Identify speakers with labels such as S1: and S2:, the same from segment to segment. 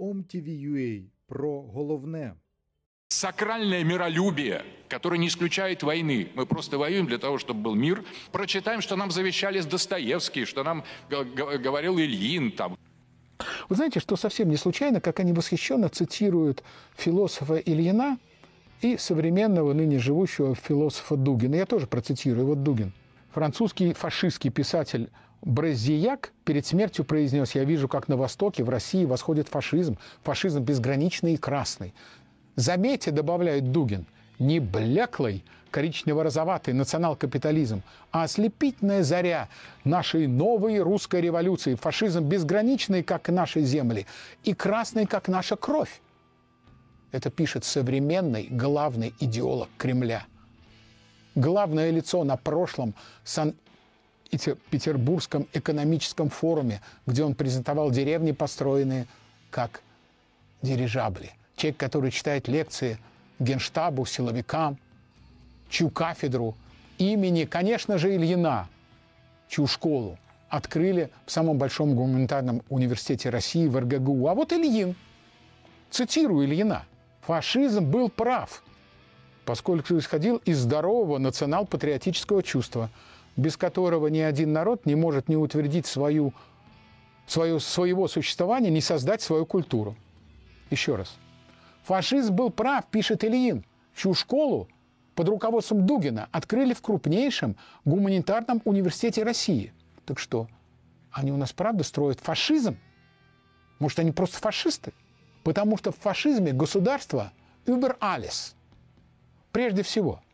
S1: OMTV.ua про головне. Сакральное миролюбие, которое не исключает войны. Мы просто воюем для того, чтобы был мир. Прочитаем, что нам завещали Достоевский, что нам говорил Ильин там. Вы знаете, что совсем не случайно, как они восхищенно цитируют философа Ильина и современного ныне живущего философа Дугина. Я тоже процитирую. Вот Дугин. Французский фашистский писатель Брезияк перед смертью произнес, я вижу, как на Востоке, в России восходит фашизм, фашизм безграничный и красный. Заметьте, добавляет Дугин, не блеклый, коричнево-розоватый национал-капитализм, а ослепительная заря нашей новой русской революции. Фашизм безграничный, как и наши земли, и красный, как наша кровь. Это пишет современный главный идеолог Кремля. Главное лицо на прошлом сан Петербургском экономическом форуме, где он презентовал деревни, построенные как дирижабли. Человек, который читает лекции генштабу, силовикам, чью кафедру имени, конечно же, Ильина, чью школу открыли в самом большом гуманитарном университете России в РГГУ. А вот Ильин, цитирую Ильина, фашизм был прав, поскольку исходил из здорового национал-патриотического чувства – без которого ни один народ не может не утвердить свою, свое, своего существования, не создать свою культуру. Еще раз. Фашизм был прав, пишет Ильин, чью школу под руководством Дугина открыли в крупнейшем гуманитарном университете России. Так что, они у нас правда строят фашизм? Может, они просто фашисты? Потому что в фашизме государство über alles. Прежде всего –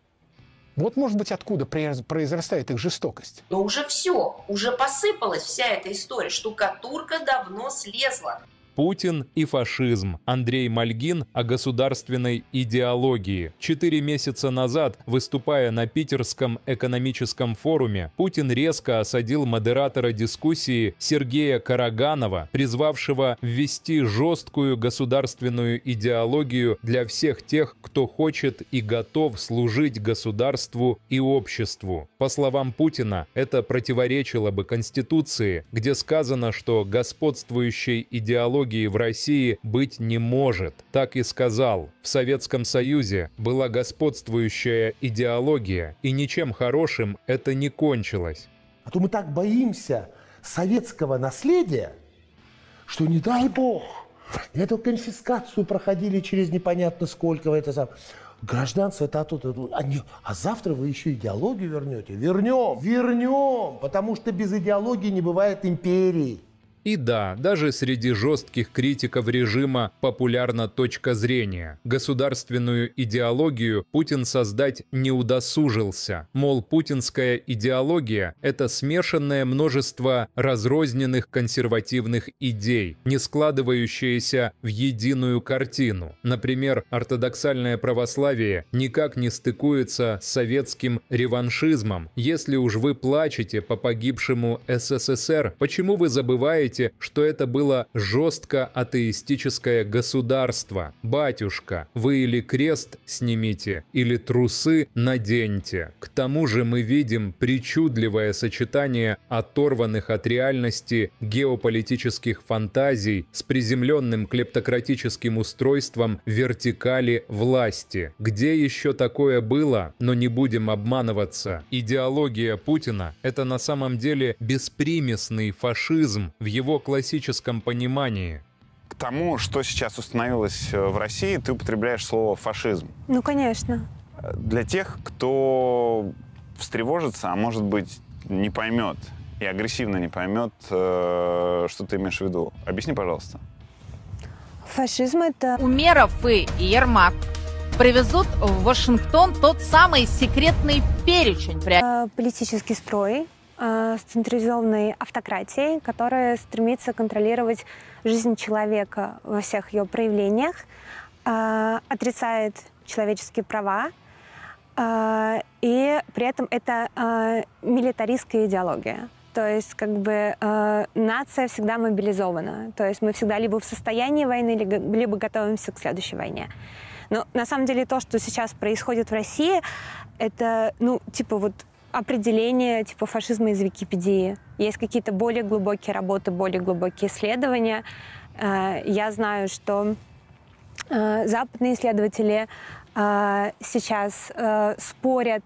S1: вот, может быть, откуда произрастает их жестокость.
S2: Но уже все, уже посыпалась вся эта история. Штукатурка давно слезла.
S1: Путин и
S3: фашизм. Андрей Мальгин о государственной идеологии. Четыре месяца назад, выступая на Питерском экономическом форуме, Путин резко осадил модератора дискуссии Сергея Караганова, призвавшего ввести жесткую государственную идеологию для всех тех, кто хочет и готов служить государству и обществу. По словам Путина, это противоречило бы Конституции, где сказано, что господствующей идеологии идеологии в России быть не может. Так и сказал. В Советском Союзе была господствующая идеология, и ничем хорошим это не кончилось.
S2: А то мы так
S1: боимся советского наследия, что не дай бог, эту конфискацию проходили через непонятно сколько это сам. Гражданство это оттуда. Они, а завтра вы еще идеологию вернете. Вернем, вернем, потому что без
S2: идеологии не бывает империи.
S3: И да, даже среди жестких критиков режима популярна точка зрения. Государственную идеологию Путин создать не удосужился. Мол, путинская идеология – это смешанное множество разрозненных консервативных идей, не складывающиеся в единую картину. Например, ортодоксальное православие никак не стыкуется с советским реваншизмом. Если уж вы плачете по погибшему СССР, почему вы забываете, памяти, что это было жестко атеистическое государство. «Батюшка, вы или крест снимите, или трусы наденьте». К тому же мы видим причудливое сочетание оторванных от реальности геополитических фантазий с приземленным клептократическим устройством вертикали власти. Где еще такое было, но не будем обманываться. Идеология Путина – это на самом деле беспримесный фашизм в его его классическом понимании. К тому,
S1: что сейчас установилось э, в России, ты употребляешь слово «фашизм».
S2: Ну, конечно.
S1: Для тех, кто встревожится, а может быть, не поймет и агрессивно не поймет, э, что ты имеешь в виду. Объясни, пожалуйста.
S2: Фашизм — это... Умеров и Ермак привезут в Вашингтон тот самый секретный перечень. А, политический строй, Э, с централизованной автократией, которая стремится контролировать жизнь человека во всех ее проявлениях, э, отрицает человеческие права, э, и при этом это милитаристская идеология. То есть как бы нация всегда мобилизована. То есть мы всегда либо в состоянии войны, либо готовимся к следующей войне. Но на самом деле то, что сейчас происходит в России, это, ну, типа вот определение типа фашизма из Википедии. Есть какие-то более глубокие работы, более глубокие исследования. Э, я знаю, что э, западные исследователи э, сейчас спорят,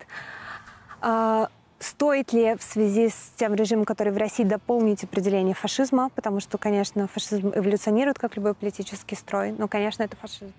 S2: стоит ли в связи с тем режимом, который в России, дополнить определение фашизма, потому что, конечно, фашизм эволюционирует, как любой политический строй, но, конечно, это фашизм.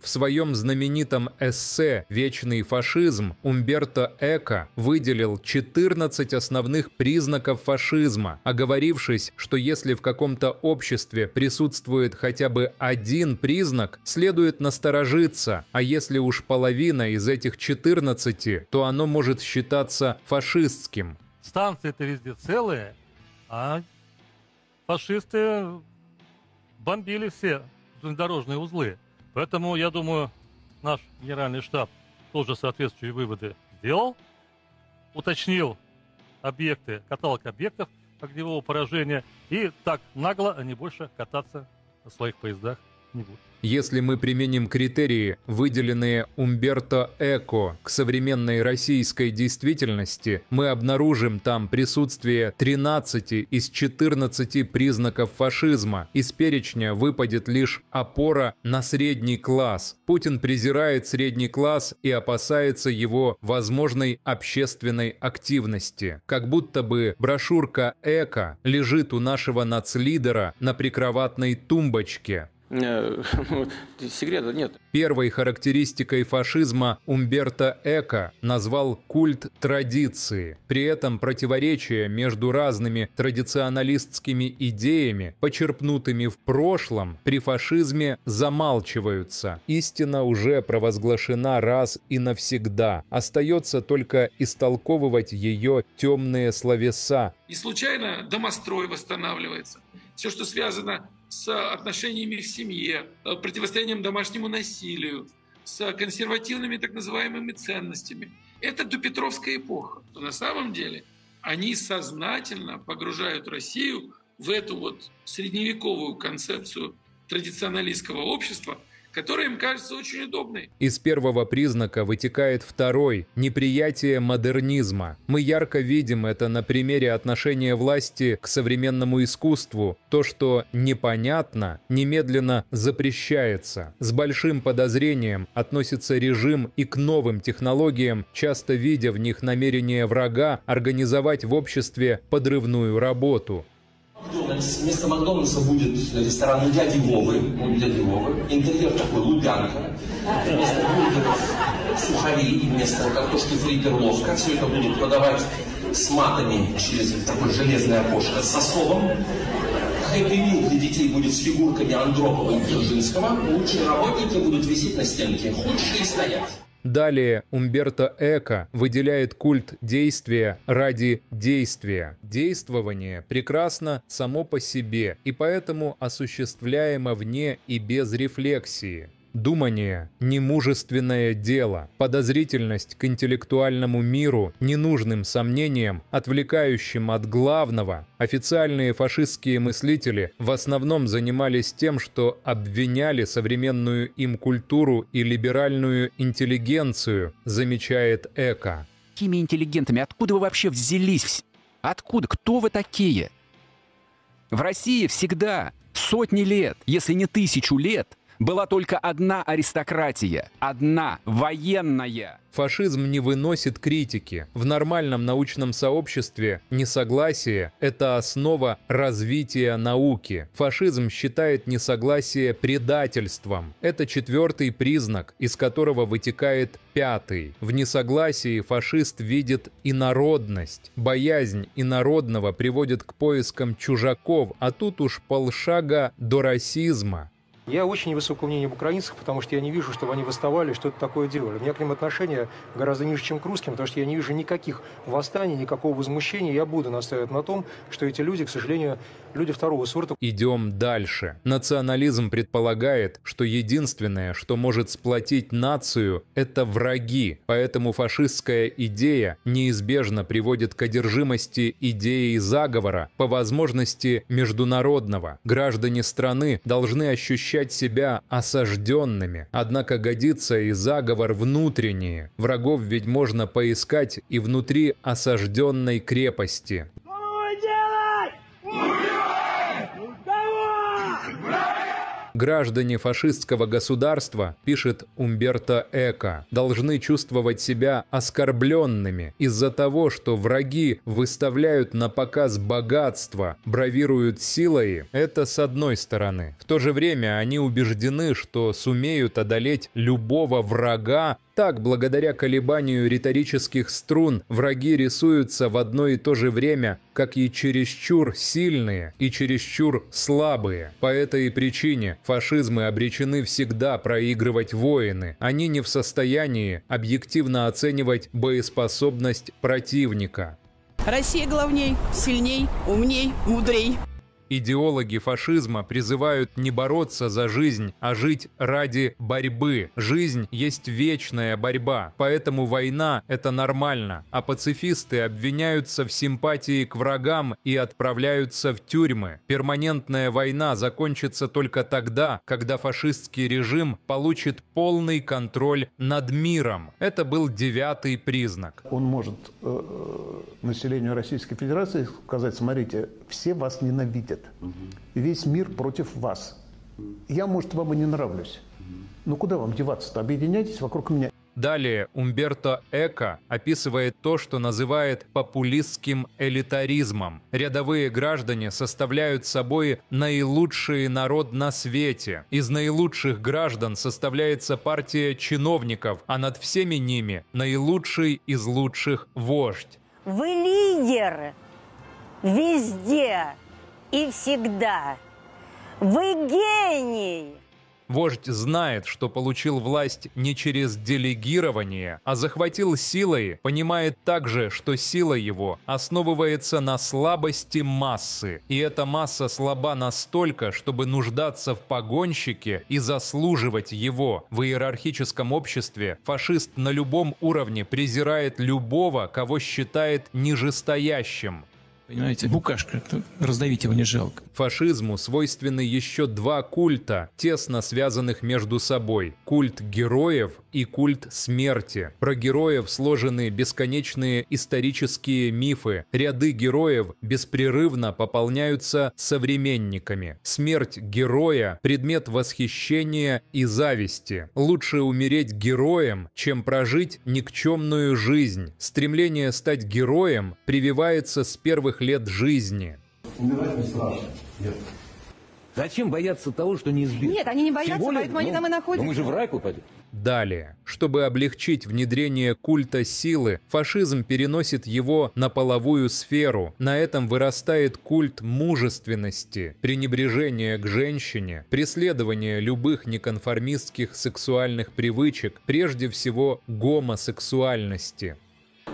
S3: В своем знаменитом эссе «Вечный фашизм» Умберто Эко выделил 14 основных признаков фашизма, оговорившись, что если в каком-то обществе присутствует хотя бы один признак, следует насторожиться, а если уж половина из этих 14, то оно может считаться фашистским.
S1: станции это везде целые,
S3: а фашисты бомбили все железнодорожные узлы. Поэтому, я думаю, наш генеральный штаб тоже соответствующие выводы сделал, уточнил объекты, каталог объектов огневого поражения, и так нагло они больше кататься на своих поездах не будут. Если мы применим критерии, выделенные Умберто Эко к современной российской действительности, мы обнаружим там присутствие 13 из 14 признаков фашизма. Из перечня выпадет лишь опора на средний класс. Путин презирает средний класс и опасается его возможной общественной активности. Как будто бы брошюрка Эко лежит у нашего нацлидера на прикроватной тумбочке. Э, секрета нет. Первой характеристикой фашизма Умберто Эко назвал культ традиции. При этом противоречия между разными традиционалистскими идеями, почерпнутыми в прошлом, при фашизме замалчиваются. Истина уже провозглашена раз и навсегда. Остается только истолковывать ее темные словеса. И случайно домострой восстанавливается. Все, что связано с отношениями в семье,
S1: э, противостоянием домашнему насилию, с консервативными так называемыми ценностями. Это допетровская эпоха. На самом деле они сознательно погружают Россию в эту вот средневековую концепцию
S3: традиционалистского общества, которая им кажется очень удобной. Из первого признака вытекает второй – неприятие модернизма. Мы ярко видим это на примере отношения власти к современному искусству. То, что непонятно, немедленно запрещается. С большим подозрением относится режим и к новым технологиям, часто видя в них намерение врага организовать в обществе подрывную работу. Вместо Макдональдса будет ресторан у дяди Вовы. У
S2: дяди Вовы. Интерьер такой, лубянка. Вместо бургеров сухари, вместо картошки фри перловка. Все это будут продавать с матами через такое
S3: железное окошко, с сосовом. Хэппи-мил для детей будет с фигурками Андропова и Дзержинского. Лучшие работники будут висеть на стенке, худшие стоять. Далее Умберто Эко выделяет культ действия ради действия. Действование прекрасно само по себе и поэтому осуществляемо вне и без рефлексии. Думание – немужественное дело, подозрительность к интеллектуальному миру, ненужным сомнениям, отвлекающим от главного. Официальные фашистские мыслители в основном занимались тем, что обвиняли современную им культуру и либеральную интеллигенцию, замечает Эко. Какими интеллигентами? Откуда вы вообще взялись? Откуда? Кто вы такие? В России всегда сотни лет, если не тысячу лет, была только одна аристократия, одна военная. Фашизм не выносит критики. В нормальном научном сообществе несогласие – это основа развития науки. Фашизм считает несогласие предательством. Это четвертый признак, из которого вытекает пятый. В несогласии фашист видит инородность. Боязнь инородного приводит к поискам чужаков, а тут уж полшага до расизма. Я очень высокого мнения об украинцах, потому что я не вижу, чтобы они восставали, что-то такое делали. У меня к ним отношение гораздо ниже, чем к русским, потому что я не вижу никаких восстаний, никакого возмущения. Я буду настаивать на том, что эти люди, к сожалению, люди второго сорта. Идем дальше. Национализм предполагает, что единственное, что может сплотить нацию, это враги. Поэтому фашистская идея неизбежно приводит к одержимости идеи заговора, по возможности международного. Граждане страны должны ощущать ощущать себя осажденными. Однако годится и заговор внутренний. Врагов ведь можно поискать и внутри осажденной крепости. Граждане фашистского государства, пишет Умберто Эко, должны чувствовать себя оскорбленными из-за того, что враги выставляют на показ богатство, бравируют силой. Это с одной стороны. В то же время они убеждены, что сумеют одолеть любого врага так, благодаря колебанию риторических струн, враги рисуются в одно и то же время, как и чересчур сильные и чересчур слабые. По этой причине фашизмы обречены всегда проигрывать воины. Они не в состоянии объективно оценивать боеспособность противника.
S1: Россия главней, сильней, умней, мудрей.
S3: Идеологи фашизма призывают не бороться за жизнь, а жить ради борьбы. Жизнь есть вечная борьба, поэтому война – это нормально. А пацифисты обвиняются в симпатии к врагам и отправляются в тюрьмы. Перманентная война закончится только тогда, когда фашистский режим получит полный контроль над миром. Это был девятый признак.
S1: Он может э, э населению Российской Федерации сказать, смотрите, все вас ненавидят лет. Угу. Весь мир против вас. Я, может, вам и не нравлюсь. Но ну, куда вам деваться-то? Объединяйтесь вокруг меня.
S3: Далее Умберто Эко описывает то, что называет популистским элитаризмом. Рядовые граждане составляют собой наилучший народ на свете. Из наилучших граждан составляется партия чиновников, а над всеми ними наилучший из лучших вождь.
S2: Вы лидеры везде и всегда. Вы гений!
S3: Вождь знает, что получил власть не через делегирование, а захватил силой, понимает также, что сила его основывается на слабости массы, и эта масса слаба настолько, чтобы нуждаться в погонщике и заслуживать его. В иерархическом обществе фашист на любом уровне презирает любого, кого считает нижестоящим. Понимаете, букашка,
S1: раздавить его не жалко.
S3: Фашизму свойственны еще два культа, тесно связанных между собой. Культ героев и культ смерти. Про героев сложены бесконечные исторические мифы. Ряды героев беспрерывно пополняются современниками. Смерть героя – предмет восхищения и зависти. Лучше умереть героем, чем прожить никчемную жизнь. Стремление стать героем прививается с первых первых лет жизни.
S2: Умирать не страшно. Нет.
S3: Зачем бояться того, что не неизбежно?
S2: Нет, они не боятся, Тем более, поэтому ну, они там и находятся. Ну, мы же в рай
S3: упадем. Далее. Чтобы облегчить внедрение культа силы, фашизм переносит его на половую сферу. На этом вырастает культ мужественности, пренебрежение к женщине, преследование любых неконформистских сексуальных привычек, прежде всего гомосексуальности.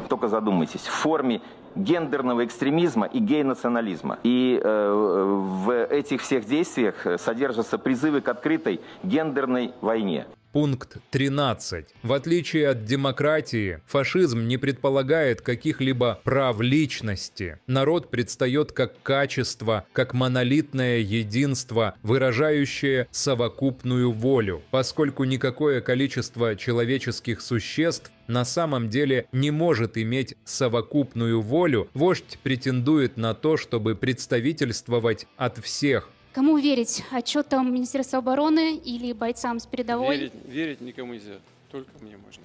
S1: Только задумайтесь, в форме гендерного экстремизма и гей-национализма.
S3: И э, в этих всех действиях содержатся призывы к открытой гендерной войне. Пункт 13. В отличие от демократии, фашизм не предполагает каких-либо прав личности. Народ предстает как качество, как монолитное единство, выражающее совокупную волю, поскольку никакое количество человеческих существ на самом деле не может иметь совокупную волю, вождь претендует на то, чтобы представительствовать от всех,
S2: Кому верить? Отчетам Министерства обороны или бойцам с передовой? Верить,
S3: верить никому нельзя. Только мне можно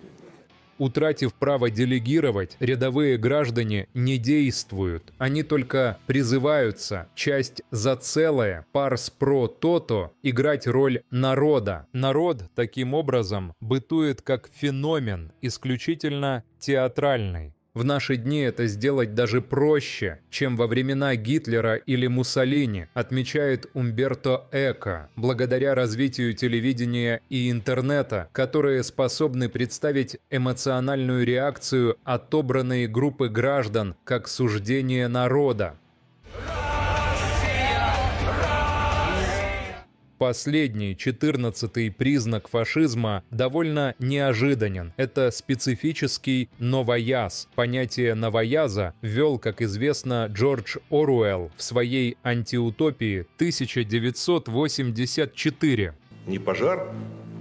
S3: Утратив право делегировать, рядовые граждане не действуют. Они только призываются часть за целое, парс про то-то, играть роль народа. Народ, таким образом, бытует как феномен, исключительно театральный. В наши дни это сделать даже проще, чем во времена Гитлера или Муссолини, отмечает Умберто Эко, благодаря развитию телевидения и интернета, которые способны представить эмоциональную реакцию отобранной группы граждан как суждение народа. Последний, четырнадцатый признак фашизма довольно неожиданен. Это специфический новояз. Понятие новояза ввел, как известно, Джордж Оруэлл в своей антиутопии 1984. Не
S1: пожар,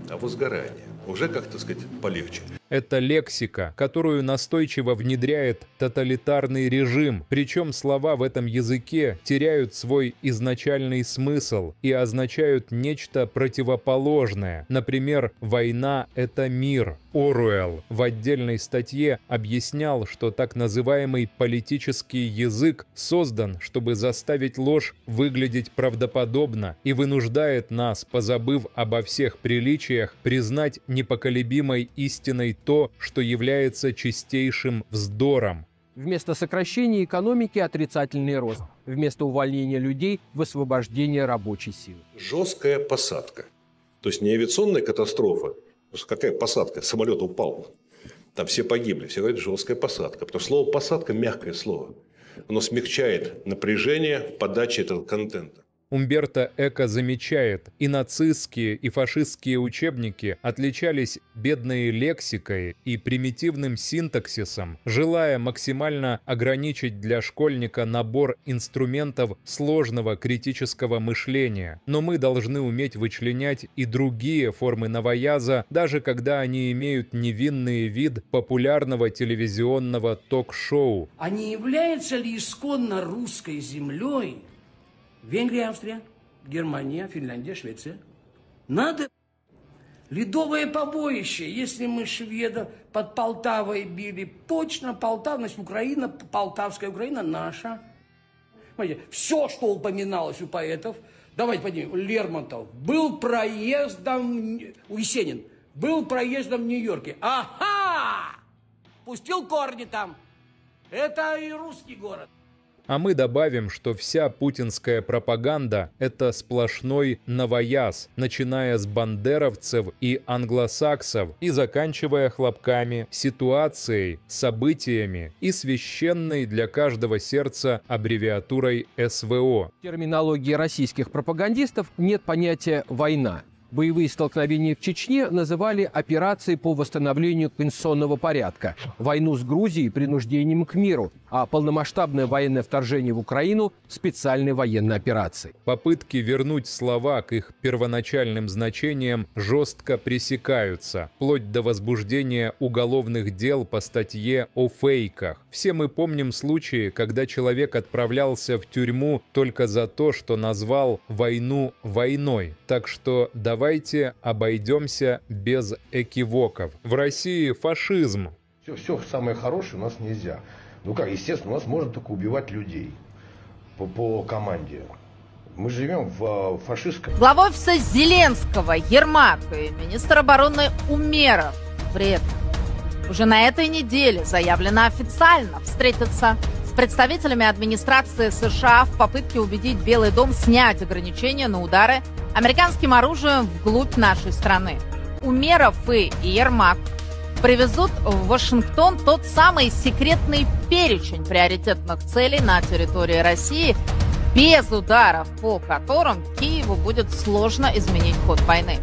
S1: а возгорание. Уже, как то сказать, полегче.
S3: Это лексика, которую настойчиво внедряет тоталитарный режим, причем слова в этом языке теряют свой изначальный смысл и означают нечто противоположное. Например, «война – это мир». Оруэлл в отдельной статье объяснял, что так называемый политический язык создан, чтобы заставить ложь выглядеть правдоподобно и вынуждает нас, позабыв обо всех приличиях, признать непоколебимой истиной говорить то, что является чистейшим вздором. Вместо сокращения экономики – отрицательный рост. Вместо увольнения людей – высвобождение рабочей силы.
S1: Жесткая посадка. То есть не авиационная катастрофа. Какая посадка? Самолет упал. Там все погибли. Все говорят, жесткая посадка. Потому что слово «посадка» – мягкое слово. Оно смягчает напряжение в подаче этого контента.
S3: Умберто Эко замечает, и нацистские, и фашистские учебники отличались бедной лексикой и примитивным синтаксисом, желая максимально ограничить для школьника набор инструментов сложного критического мышления. Но мы должны уметь вычленять и другие формы новояза, даже когда они имеют невинный вид популярного телевизионного ток-шоу.
S1: А не является ли исконно русской землей Венгрия, Австрия, Германия, Финляндия, Швеция. Надо
S3: ледовое побоище. Если мы шведов под Полтавой
S1: били, точно Полтава, значит, Украина, Полтавская Украина наша. Понимаете, все, что упоминалось у поэтов, давайте поднимем, Лермонтов был проездом, у Есенин, был проездом в Нью-Йорке. Ага! Пустил корни там. Это и русский город.
S3: А мы добавим, что вся путинская пропаганда – это сплошной новояз, начиная с бандеровцев и англосаксов и заканчивая хлопками, ситуацией, событиями и священной для каждого сердца аббревиатурой СВО. В терминологии российских пропагандистов нет понятия «война». Боевые столкновения в Чечне называли операцией по восстановлению конституционного порядка, войну с Грузией принуждением к миру, а полномасштабное военное вторжение в Украину специальной военной операцией. Попытки вернуть слова к их первоначальным значениям жестко пресекаются, вплоть до возбуждения уголовных дел по статье о фейках. Все мы помним случаи, когда человек отправлялся в тюрьму только за то, что назвал войну войной. Так что давайте обойдемся без экивоков. В России фашизм все, все самое хорошее у нас нельзя. Ну
S1: как, естественно, у нас
S3: можно только убивать людей по, по команде. Мы живем в а, фашистском...
S2: Глава офиса Зеленского,
S3: Ермак и министр обороны Умеров при уже на этой неделе заявлено официально встретиться с представителями администрации США в попытке убедить Белый дом снять ограничения на удары американским оружием вглубь нашей страны. Умеров и Ермак привезут в Вашингтон тот самый секретный перечень приоритетных целей на территории России, без ударов по которым Киеву будет сложно изменить ход войны.